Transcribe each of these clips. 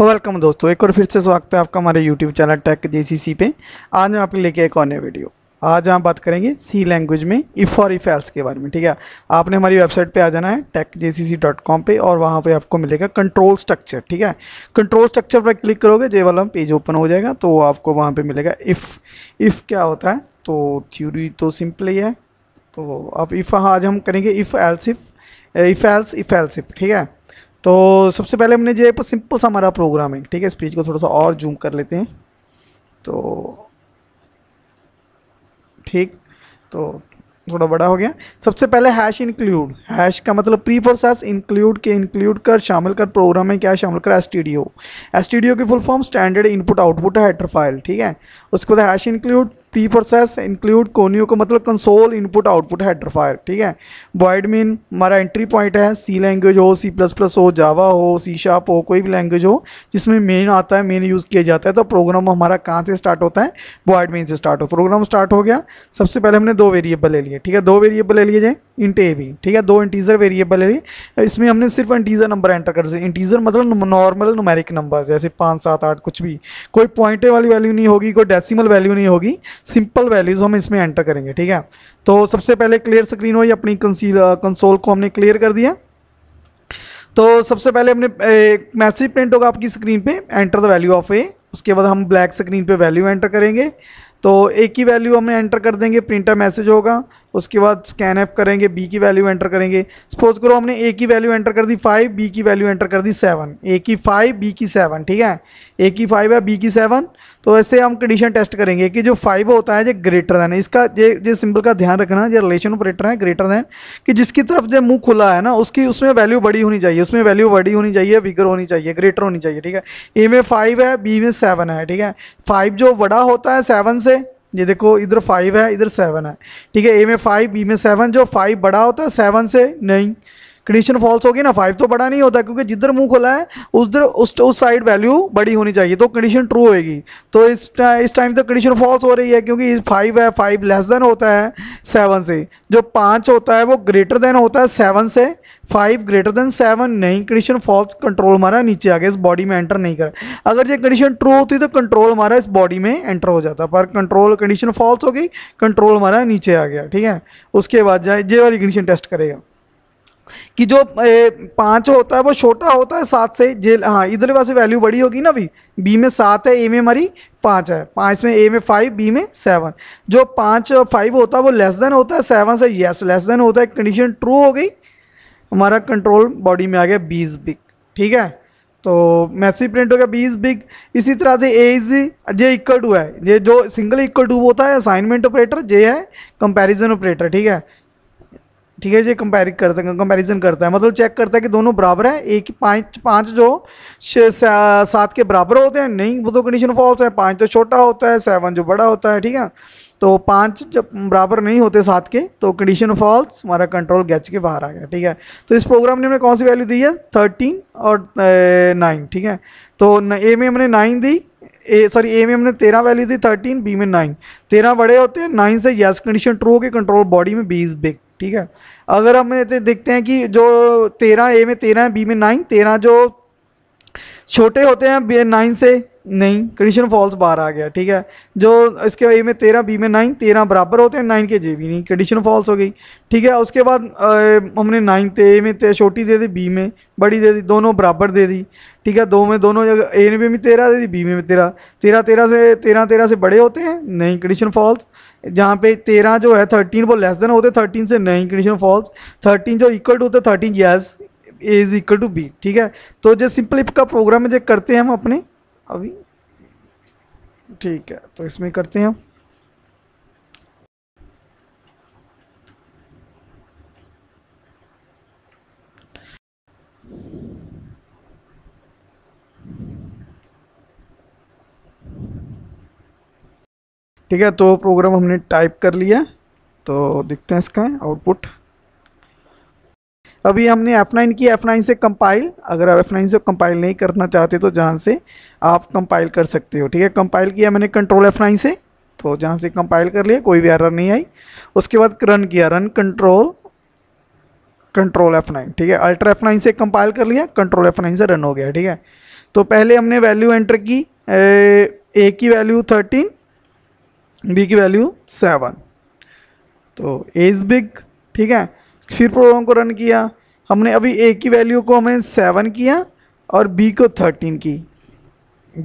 welcome दोस्तों एक और फिर से स्वागत है आपका हमारे यूट्यूब चैनल टेक जेसीसी पे आज हम आपके लेके एक और नया वीडियो आज हम बात करेंगे सी लैंग्वेज में इफ़ और इफ एल्स के बारे में ठीक है आपने हमारी वेबसाइट पे आ जाना है कॉम पे और वहाँ पे आपको मिलेगा कंट्रोल स्ट्रक्चर ठीक है कंट्रोल स्ट्रक्चर पर क्लिक करोगे जे वाला पेज ओपन हो जाएगा तो आपको वहाँ पर मिलेगा इफ़ इफ़ क्या होता है तो थ्यूरी तो सिंपल ही है तो अब इफ़ हाँ, आज हम करेंगे if else if if else if else if ठीक है तो सबसे पहले हमने जो है सिंपल सा हमारा प्रोग्राम है ठीक है इस पेज को थोड़ा सा और जूम कर लेते हैं तो ठीक तो थोड़ा बड़ा हो गया सबसे पहले हैश इंक्लूड हैश का मतलब प्री प्रोसेस इंक्लूड के इंक्लूड कर शामिल कर प्रोग्राम में क्या शामिल कर S T D O S T D O की full form standard input output है फाइल ठीक है उसके बाद hash include pre process include conio का मतलब console input output header file ठीक है बॉयड मीन हमारा एंट्री पॉइंट है सी लैंग्वेज हो सी प्लस प्लस हो जावा हो सी शार्प हो कोई भी लैंग्वेज हो जिसमें मेन आता है मेन यूज़ किया जाता है तो प्रोग्राम हमारा कहाँ से स्टार्ट होता है बॉयड मीन से स्टार्ट हो प्रोग्राम स्टार्ट हो गया सबसे पहले हमने दो वेरिएबल ले लिए ठीक है दो वेरिएबल ले लिए जाए इंट ए भी ठीक है दो इंटीजर वेरिएबल है इसमें हमने सिर्फ इंटीजर नंबर एंटर कर दिए इंटीजर मतलब नॉर्मल नुमेरिक नंबर जैसे पाँच सात आठ कुछ भी कोई पॉइंट वाली वैल्यू नहीं होगी कोई डेसिमल वैल्यू नहीं होगी सिंपल वैल्यूज हम इसमें एंटर करेंगे ठीक है तो सबसे पहले क्लियर स्क्रीन हुई अपनी कंसोल uh, को हमने क्लियर कर दिया तो सबसे पहले हमने एक मैसेज प्रिंट होगा आपकी स्क्रीन पर enter the value of A उसके बाद हम ब्लैक स्क्रीन पर वैल्यू एंटर करेंगे तो एक ही वैल्यू हमें एंटर कर देंगे प्रिंटर मैसेज होगा उसके बाद स्कैन एफ करेंगे बी की वैल्यू एंटर करेंगे सपोज करो हमने ए की वैल्यू एंटर कर दी फाइव बी की वैल्यू एंटर कर दी सेवन ए की फाइव बी की सेवन ठीक है ए की फाइव है बी की सेवन तो ऐसे हम कंडीशन टेस्ट करेंगे कि जो फाइव होता है जो ग्रेटर दैन इसका जे जे सिंपल का ध्यान रखना जो रिलेशन ऑपरेटर है ग्रेटर दैन कि जिसकी तरफ जो मुँह खुला है ना उसकी उसमें वैल्यू बड़ी होनी चाहिए उसमें वैल्यू बड़ी होनी चाहिए बिगर होनी चाहिए ग्रेटर होनी चाहिए ठीक है ए में फाइव है बी में सेवन है ठीक है फाइव जो बड़ा होता है सेवन से ये देखो इधर फाइव है इधर सेवन है ठीक है ए में फाइव बी में सेवन जो फाइव बड़ा होता है सेवन से नहीं कंडीशन फॉल्स होगी ना फाइव तो बड़ा नहीं होता क्योंकि जिधर मुंह खुला है उधर उस उस साइड वैल्यू बड़ी होनी चाहिए तो कंडीशन ट्रू होगी तो इस इस टाइम तो कंडीशन फॉल्स हो रही है क्योंकि फाइव है फाइव लेस देन होता है सेवन से जो पाँच होता है वो ग्रेटर देन होता है सेवन से फाइव ग्रेटर देन सेवन नहीं कंडीशन फॉल्स कंट्रोल हमारा नीचे आ गया इस बॉडी में एंटर नहीं करा अगर ये कंडीशन ट्रू होती तो कंट्रोल हमारा इस बॉडी में एंटर हो जाता पर कंट्रोल कंडीशन फॉल्स हो गई कंट्रोल हमारा नीचे आ गया ठीक है उसके बाद जाए जे वाली कंडीशन टेस्ट करेगा कि जो पाँच होता है वो छोटा होता है सात से जे हाँ इधर पास वैल्यू बड़ी होगी ना अभी बी में सात है ए में हमारी पाँच है पाँच में ए में फाइव बी में सेवन जो पाँच फाइव होता है वो लेस देन होता है सेवन से यस लेस देन होता है कंडीशन ट्रू हो गई हमारा कंट्रोल बॉडी में आ गया बीस बिग ठीक है तो मैसी प्रिंट हो गया बीस बिग इसी तरह से ए इज जे इक्वल टू है ये जो सिंगल इक्वल टू होता है असाइनमेंट ऑपरेटर जे है कंपेरिजन ऑपरेटर ठीक है ठीक है जी कंपेयर करता है कंपेरिजन करता है मतलब चेक करता है कि दोनों बराबर हैं एक पाँच पाँच जो सात के बराबर होते हैं नहीं वो तो कंडीशन फॉल्स है पाँच तो छोटा होता है सेवन जो बड़ा होता है ठीक है तो पाँच जब बराबर नहीं होते सात के तो कंडीशन फॉल्स हमारा कंट्रोल गैच के बाहर आ गया ठीक है तो इस प्रोग्राम ने हमने कौन सी वैल्यू दी है थर्टीन और नाइन ठीक है तो ए में हमने नाइन दी ए सॉरी ए में हमने तेरह वैल्यू दी थर्टीन बी में नाइन तेरह बड़े होते हैं नाइन से येस कंडीशन ट्रू होगी कंट्रोल बॉडी में इज़ बिग ठीक है अगर हम देखते हैं कि जो तेरह ए में तेरह बी में नाइन तेरह जो छोटे होते हैं नाइन से नहीं कंडीशन फॉल्स बाहर आ गया ठीक है जो इसके ए में तेरह बी में नाइन तेरह बराबर होते हैं नाइन के जे भी नहीं कंडीशन फॉल्स हो गई ठीक है उसके बाद आ, हमने नाइन ए में ते, छोटी दे दी बी में बड़ी दे दी दोनों बराबर दे दी ठीक है दो में दोनों जगह ए में तेरह दे दी बी में तेरह तेरह तेरह से तेरह तेरह से बड़े होते हैं नहीं कंडीशन फॉल्स जहाँ पे तेरह जो है थर्टीन वो लेस देन होते थर्टीन से नहीं कंडीशन फॉल्स थर्टीन जो इक्वल टू होते thirteen yes A is equal to B ठीक है तो जो सिंपल इफ का प्रोग्राम जो करते हैं हम अपने अभी ठीक है तो इसमें करते हैं हम ठीक है तो प्रोग्राम हमने टाइप कर लिया तो देखते हैं इसका आउटपुट अभी हमने F9 की F9 से कंपाइल अगर आप F9 से कंपाइल नहीं करना चाहते तो जहाँ से आप कंपाइल कर सकते हो ठीक है कंपाइल किया मैंने कंट्रोल F9 से तो जहाँ से कंपाइल कर लिया कोई भी एरर नहीं आई उसके बाद रन किया रन कंट्रोल कंट्रोल F9 ठीक है अल्ट्रा F9 से कंपाइल कर लिया कंट्रोल F9 से रन हो गया ठीक है तो पहले हमने वैल्यू एंटर की ए की वैल्यू थर्टीन बी की वैल्यू सेवन तो एज बिग ठीक है फिर प्रोग्राम को रन किया हमने अभी ए की वैल्यू को हमें सेवन किया और बी को थर्टीन की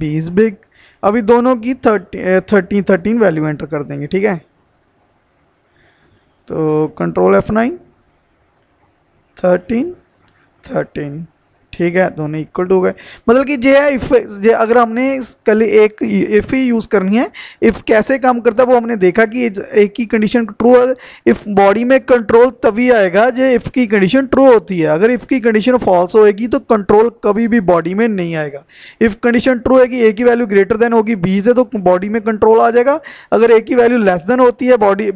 बी इज़ बिग अभी दोनों की thirty thirteen thirteen value enter कर देंगे ठीक है तो control F nine thirteen thirteen ठीक है दोनों इक्वल टू हो गए मतलब कि जे है इफ जे अगर हमने कल एक इफ़ ही यूज़ करनी है इफ़ कैसे काम करता है वो हमने देखा कि एक की कंडीशन ट्रू है इफ़ बॉडी में कंट्रोल तभी आएगा जो इफ़ की कंडीशन ट्रू होती है अगर इफ़ की कंडीशन फॉल्स होएगी तो कंट्रोल कभी भी बॉडी में नहीं आएगा इफ़ कंडीशन ट्रू है कि ए की वैल्यू ग्रेटर देन होगी बीस है तो बॉडी में कंट्रोल आ जाएगा अगर ए की वैल्यू लेस देन होती है बॉडी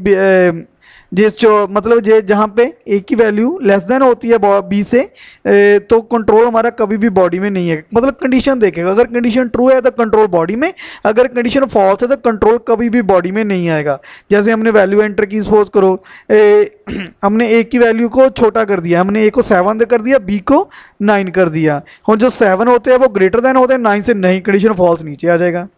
जिस जो मतलब जे जहाँ पे ए की वैल्यू लेस देन होती है बी से ए, तो कंट्रोल हमारा कभी भी बॉडी में नहीं है मतलब कंडीशन देखेगा अगर कंडीशन ट्रू है तो कंट्रोल बॉडी में अगर कंडीशन फॉल्स है तो कंट्रोल कभी भी बॉडी में नहीं आएगा जैसे हमने वैल्यू एंटर की सपोज करो ए, हमने ए की वैल्यू को छोटा कर दिया हमने ए को सेवन कर दिया बी को नाइन कर दिया और जो सेवन होते हैं वो ग्रेटर देन होते हैं नाइन से नहीं कंडीशन फॉल्स नीचे आ जाएगा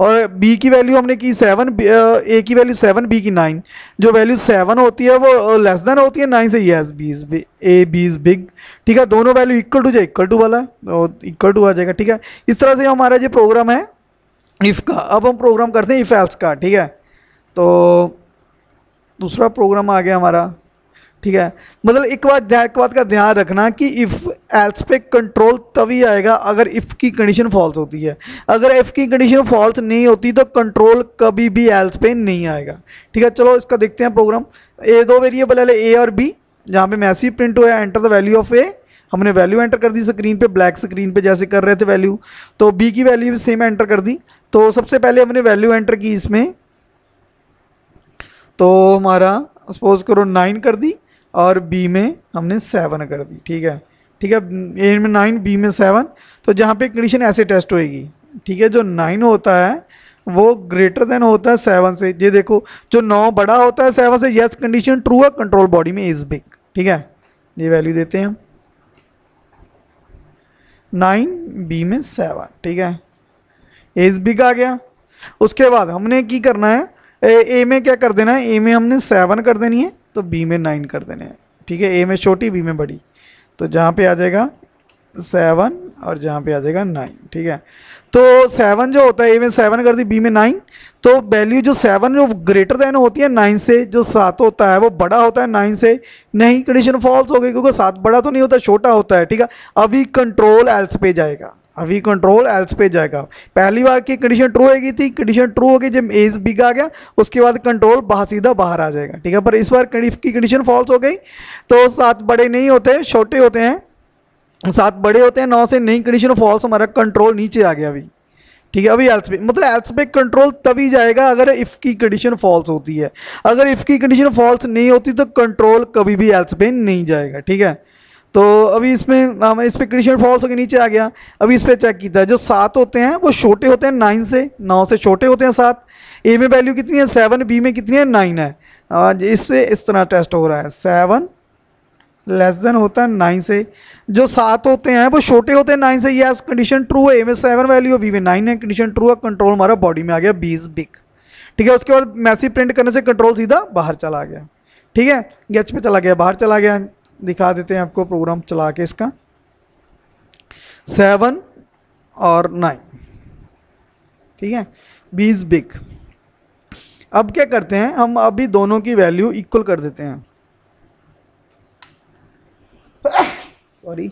और बी की वैल्यू हमने की सेवन ए की वैल्यू सेवन बी की नाइन जो वैल्यू सेवन होती है वो लेस देन होती है नाइन से बी बीस ए इज़ बिग ठीक है दोनों वैल्यू इक्वल टू जो इक्वल टू वाला इक्वल टू आ जाएगा ठीक है इस तरह से हमारा जो प्रोग्राम है इफ़ का अब हम प्रोग्राम करते हैं इफ़ एल्स का ठीक है तो दूसरा प्रोग्राम आ गया हमारा ठीक है मतलब एक बात एक बात का ध्यान रखना कि इफ़ एल्स पे कंट्रोल तभी आएगा अगर इफ़ की कंडीशन फॉल्स होती है अगर इफ़ की कंडीशन फॉल्स नहीं होती तो कंट्रोल कभी भी एल्स पे नहीं आएगा ठीक है चलो इसका देखते हैं प्रोग्राम ए दो वेरिएबल है ए और बी जहाँ पे मैसेज प्रिंट हुआ है enter the value of A हमने वैल्यू एंटर कर दी स्क्रीन पे ब्लैक स्क्रीन पे जैसे कर रहे थे वैल्यू तो बी की वैल्यू सेम एंटर कर दी तो सबसे पहले हमने वैल्यू एंटर की इसमें तो हमारा सपोज करो नाइन कर दी और बी में हमने सेवन कर दी ठीक है ठीक है ए में नाइन बी में सेवन तो जहाँ पे कंडीशन ऐसे टेस्ट होएगी ठीक है जो नाइन होता है वो ग्रेटर देन होता है सेवन से ये देखो जो नौ बड़ा होता है सेवन से यस कंडीशन ट्रू है कंट्रोल बॉडी में इज बिग ठीक है ये वैल्यू देते हैं हम नाइन बी में सेवन ठीक है एज बिग आ गया उसके बाद हमने की करना है ए, ए में क्या कर देना है ए में हमने सेवन कर देनी है तो बी में नाइन कर देना है ठीक है ए में छोटी बी में बड़ी तो जहाँ पे आ जाएगा सेवन और जहाँ पे आ जाएगा नाइन ठीक है तो सेवन जो होता है ए में सेवन कर दी बी में नाइन तो वैल्यू जो सेवन जो ग्रेटर देन होती है नाइन से जो सात होता है वो बड़ा होता है नाइन से नहीं कंडीशन फॉल्स हो गई क्योंकि सात बड़ा तो नहीं होता छोटा होता है ठीक है अभी कंट्रोल एल्स पे जाएगा अभी कंट्रोल एल्स पे जाएगा पहली बार की कंडीशन ट्रू होगी थी कंडीशन ट्रू होगी जब एज बिग आ गया उसके बाद कंट्रोल बाहर सीधा बाहर आ जाएगा ठीक है पर इस बार की कंडीशन फॉल्स हो गई तो सात बड़े नहीं होते छोटे होते हैं सात बड़े होते हैं नौ से नई कंडीशन फॉल्स हमारा कंट्रोल नीचे आ गया अभी ठीक है अभी एल्स पे मतलब एल्स पे कंट्रोल तभी जाएगा अगर इफ़ की कंडीशन फॉल्स होती है अगर इफ़ की कंडीशन फॉल्स नहीं होती तो कंट्रोल कभी भी एल्स पे नहीं जाएगा ठीक है तो अभी इसमें हमारे हाँ, इस पर क्रिशन फॉल्स होकर नीचे आ गया अभी इस पर चेक किया जो सात होते हैं वो छोटे होते हैं नाइन से नौ से छोटे होते हैं सात ए में वैल्यू कितनी है सेवन बी में कितनी है नाइन है इससे इस तरह टेस्ट हो रहा है सेवन लेस देन होता है नाइन से जो सात होते हैं वो छोटे होते हैं नाइन से यस कंडीशन ट्रू है ए में सेवन वैल्यू है बी में नाइन है कंडीशन ट्रू है कंट्रोल हमारा बॉडी में आ गया बीस बिक ठीक है उसके बाद मैसेज प्रिंट करने से कंट्रोल सीधा बाहर चला गया ठीक है गेच पे चला गया बाहर चला गया दिखा देते हैं आपको प्रोग्राम चला के इसका सेवन और नाइन ठीक है इज़ बिग अब क्या करते हैं हम अभी दोनों की वैल्यू इक्वल कर देते हैं सॉरी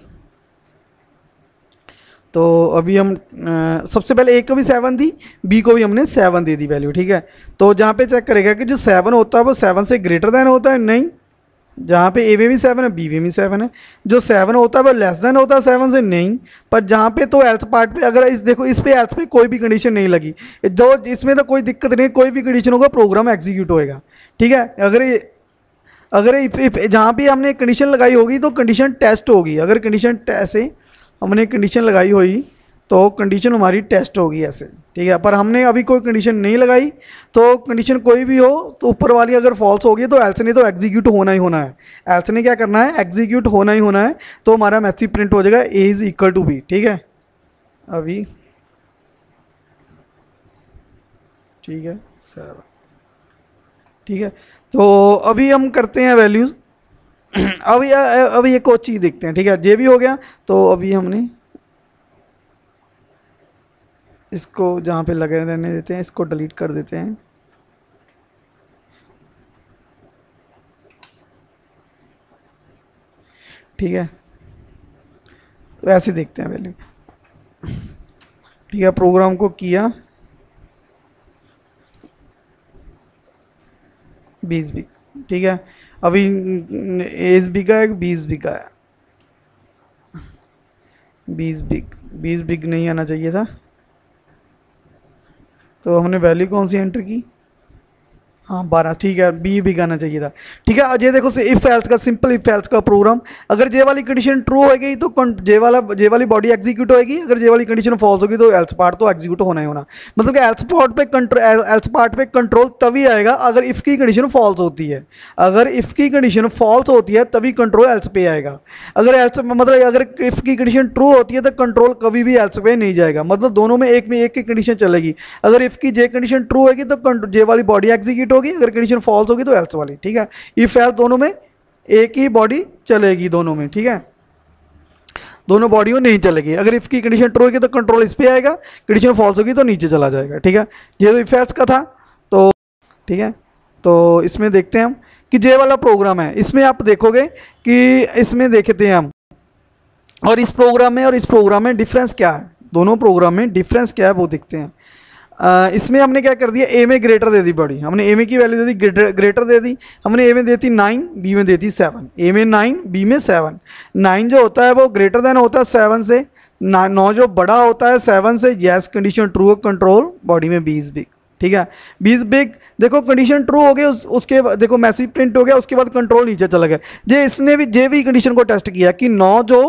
तो अभी हम आ, सबसे पहले ए को भी सेवन दी बी को भी हमने सेवन दे दी वैल्यू ठीक है तो जहाँ पे चेक करेगा कि जो सेवन होता है वो सेवन से ग्रेटर देन होता है नहीं जहाँ पे ए में भी सेवन है बी में भी सेवन है जो सेवन होता है वो लेस देन होता है सेवन से नहीं पर जहाँ पे तो एल्थ पार्ट पे अगर इस देखो इस पे एल्थ पे कोई भी कंडीशन नहीं लगी जो इसमें तो कोई दिक्कत नहीं कोई भी कंडीशन होगा प्रोग्राम एग्जीक्यूट होएगा ठीक है अगर अगर इफ इफ जहाँ पे हमने कंडीशन लगाई होगी तो कंडीशन टेस्ट होगी अगर कंडीशन ऐसे हमने कंडीशन लगाई हुई तो कंडीशन हमारी टेस्ट होगी ऐसे ठीक है पर हमने अभी कोई कंडीशन नहीं लगाई तो कंडीशन कोई भी हो तो ऊपर वाली अगर फॉल्स होगी तो एल्स ने तो एग्जीक्यूट होना ही होना है एल्स ने क्या करना है एग्जीक्यूट होना ही होना है तो हमारा मैथ्सी प्रिंट हो जाएगा A is equal to B ठीक है अभी ठीक है सर ठीक है तो अभी हम करते हैं वैल्यूज़ अभी अभी एक और चीज़ देखते हैं ठीक है जे भी हो गया तो अभी हमने इसको जहाँ पे लगे रहने देते हैं इसको डिलीट कर देते हैं ठीक है तो ऐसे देखते हैं वैल्यू ठीक है प्रोग्राम को किया बीस बी ठीक है अभी एस का है बीस का है बीस बिग बीस बिग नहीं आना चाहिए था तो हमने वैल्यू कौन सी एंटर की हाँ बारह ठीक है बी भी गाना चाहिए था ठीक है अजय देखो इफ एल्स का सिंपल इफ एल्स का प्रोग्राम अगर जे वाली कंडीशन ट्रू होगी तो जे वाला जे वाली बॉडी एग्जीक्यूट होगी अगर जे वाली कंडीशन फॉल्स होगी तो एल्स पार्ट तो एग्जीक्यूट होना ही होना मतलब कि एल्स पार्ट पे कंट्रो एल्स पार्ट पे कंट्रोल तभी आएगा अगर इफ़ की कंडीशन फॉल्स होती है अगर इफ़ की कंडीशन फॉल्स होती है तभी कंट्रोल एल्स पे आएगा अगर एल्स मतलब अगर इफ़ की कंडीशन ट्रू होती है तो कंट्रोल कभी भी एल्स पे नहीं जाएगा मतलब दोनों में एक में एक की कंडीशन चलेगी अगर इफ़ की जे कंडीशन ट्रू होगी तो जे वाली बॉडी एग्जीक्यूट होगी अगर कंडीशन फॉल्स होगी तो एल्स वाली ठीक है इफ एल्स दोनों में एक ही बॉडी चलेगी दोनों में ठीक है दोनों बॉडियों नहीं चलेगी अगर इफ़ की कंडीशन ट्रो होगी तो कंट्रोल इस पर आएगा कंडीशन फॉल्स होगी तो नीचे चला जाएगा ठीक है ये तो इफ एल्स का था तो ठीक है तो इसमें देखते हैं हम कि जे वाला प्रोग्राम है इसमें आप देखोगे कि इसमें देखते हैं हम और इस प्रोग्राम में और इस प्रोग्राम में डिफरेंस क्या है दोनों प्रोग्राम में डिफरेंस क्या है वो देखते हैं इसमें हमने क्या कर दिया ए में ग्रेटर दे दी बड़ी हमने ए में की वैल्यू दे दी ग्रेटर ग्रेटर दे दी हमने ए में देती नाइन बी में देती सेवन ए में नाइन बी में सेवन नाइन जो होता है वो ग्रेटर देन होता है सेवन से ना नौ जो बड़ा होता है सेवन से yes condition true of control body में बीज बिग ठीक है बीज बिग देखो कंडीशन ट्रू हो गई उस उसके देखो मैसेज प्रिंट हो गया उसके बाद कंट्रोल नीचे चला गया जे इसने भी जे भी कंडीशन को टेस्ट किया कि नौ जो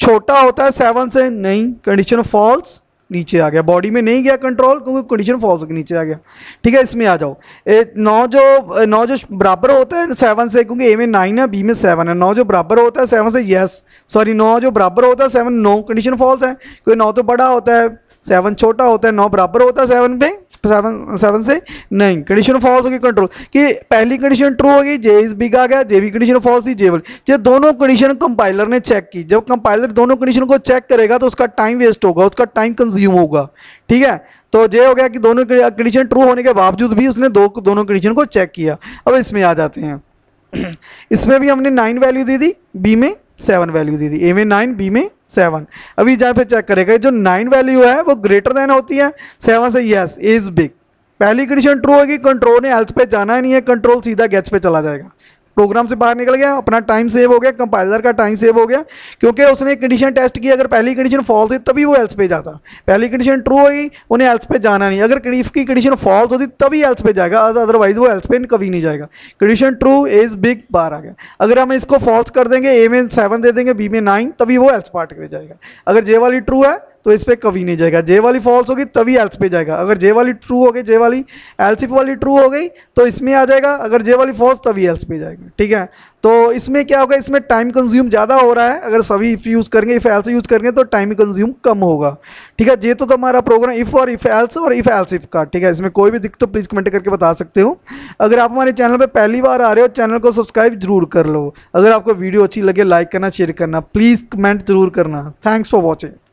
छोटा होता है सेवन से नहीं कंडीशन फॉल्स नीचे आ गया बॉडी में नहीं गया कंट्रोल क्योंकि कंडीशन फॉल्स के नीचे आ गया ठीक है इसमें आ जाओ ए, नौ जो नौ जो बराबर होता है सेवन से क्योंकि ए में नाइन है बी में सेवन है नौ जो बराबर होता है सेवन से येस सॉरी नौ जो बराबर होता है सेवन नो कंडीशन फॉल्स है क्योंकि नौ तो बड़ा होता है सेवन छोटा होता है नौ बराबर होता है सेवन में सेवन सेवन से नाइन कंडीशन फॉल्स होगी कंट्रोल कि पहली कंडीशन ट्रू होगी जे इज बिग आ गया जे भी कंडीशन फॉल्स थी जे ये दोनों कंडीशन कंपाइलर ने चेक की जब कंपाइलर दोनों कंडीशन को चेक करेगा तो उसका टाइम वेस्ट होगा उसका टाइम कंज्यूम होगा ठीक है तो ये हो गया कि दोनों कंडीशन ट्रू होने के बावजूद भी उसने दो दोनों कंडीशन को चेक किया अब इसमें आ जाते हैं इसमें भी हमने नाइन वैल्यू दी थी बी में सेवन वैल्यू दी थी ए में नाइन बी में सेवन अभी जहाँ पे चेक करेगा जो नाइन वैल्यू है वो ग्रेटर देन होती है सेवन से यस इज बिग पहली कंडीशन ट्रू होगी कंट्रोल ने हेल्थ पे जाना ही नहीं है कंट्रोल सीधा गैच पे चला जाएगा प्रोग्राम से बाहर निकल गया अपना टाइम सेव हो गया कंपाइलर का टाइम सेव हो गया क्योंकि उसने कंडीशन टेस्ट की अगर पहली कंडीशन फॉल्स थी तभी वो एल्स पे जाता पहली कंडीशन ट्रू होगी उन्हें एल्स पे जाना नहीं अगर इफ़ की कंडीशन फॉल्स होती तभी एल्स पे जाएगा अदरवाइज वो एल्स पे कभी नहीं जाएगा कंडीशन ट्रू इज़ बिग बार आ गया अगर हम इसको फॉल्स कर देंगे ए में सेवन दे देंगे बी में नाइन तभी वो एल्स पार्ट कर जाएगा अगर जे वाली ट्रू है तो इस पर कभी नहीं जाएगा जे वाली फॉल्स होगी तभी एल्स पे जाएगा अगर जे वाली ट्रू हो गई जे वाली एल्सिफ वाली ट्रू हो गई तो इसमें आ जाएगा अगर जे वाली फॉल्स तभी एल्स पे जाएगा ठीक है तो इसमें क्या होगा इसमें टाइम कंज्यूम ज़्यादा हो रहा है अगर सभी इफ़ यूज़ करेंगे इफ़ एल्स यूज़ करेंगे तो टाइम कंज्यूम कम होगा ठीक है ये तो हमारा प्रोग्राम इफ़ और इफ़ एल्स और इफ़ एल्सिफ का ठीक है इसमें कोई भी दिक्कत तो प्लीज़ कमेंट करके बता सकते हो अगर आप हमारे चैनल पर पहली बार आ रहे हो चैनल को सब्सक्राइब जरूर कर लो अगर आपको वीडियो अच्छी लगे लाइक करना शेयर करना प्लीज़ कमेंट जरूर करना थैंक्स फॉर वॉचिंग